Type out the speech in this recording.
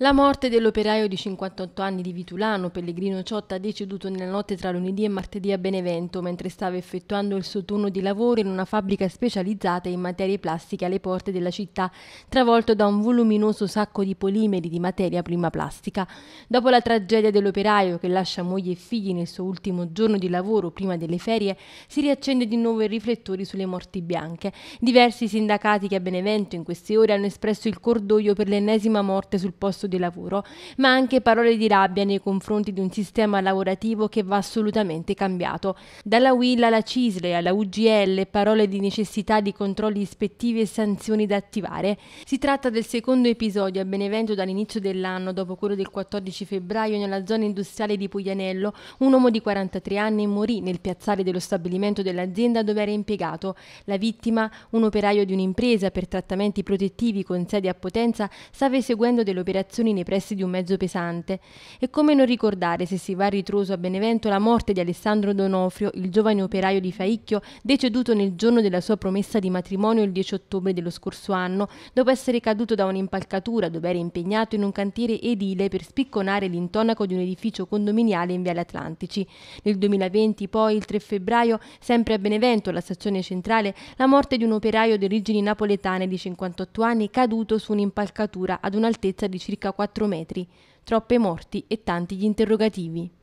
La morte dell'operaio di 58 anni di Vitulano, Pellegrino Ciotta, deceduto nella notte tra lunedì e martedì a Benevento, mentre stava effettuando il suo turno di lavoro in una fabbrica specializzata in materie plastiche alle porte della città, travolto da un voluminoso sacco di polimeri di materia prima plastica. Dopo la tragedia dell'operaio, che lascia moglie e figli nel suo ultimo giorno di lavoro prima delle ferie, si riaccende di nuovo i riflettori sulle morti bianche. Diversi sindacati che a Benevento in queste ore hanno espresso il cordoglio per l'ennesima morte sul posto di lavoro, ma anche parole di rabbia nei confronti di un sistema lavorativo che va assolutamente cambiato. Dalla UIL alla CISLE alla UGL, parole di necessità di controlli ispettivi e sanzioni da attivare. Si tratta del secondo episodio a Benevento dall'inizio dell'anno, dopo quello del 14 febbraio nella zona industriale di Puglianello, un uomo di 43 anni morì nel piazzale dello stabilimento dell'azienda dove era impiegato. La vittima, un operaio di un'impresa per trattamenti protettivi con sede a Potenza, stava eseguendo delle operazioni operazioni nei pressi di un mezzo pesante. E come non ricordare, se si va a ritroso a Benevento, la morte di Alessandro Donofrio, il giovane operaio di Faicchio, deceduto nel giorno della sua promessa di matrimonio il 10 ottobre dello scorso anno, dopo essere caduto da un'impalcatura dove era impegnato in un cantiere edile per spicconare l'intonaco di un edificio condominiale in Viale Atlantici. Nel 2020, poi, il 3 febbraio, sempre a Benevento, alla stazione centrale, la morte di un operaio di origini napoletane di 58 anni caduto su un'impalcatura ad un'altezza di circa circa 4 metri, troppe morti e tanti gli interrogativi.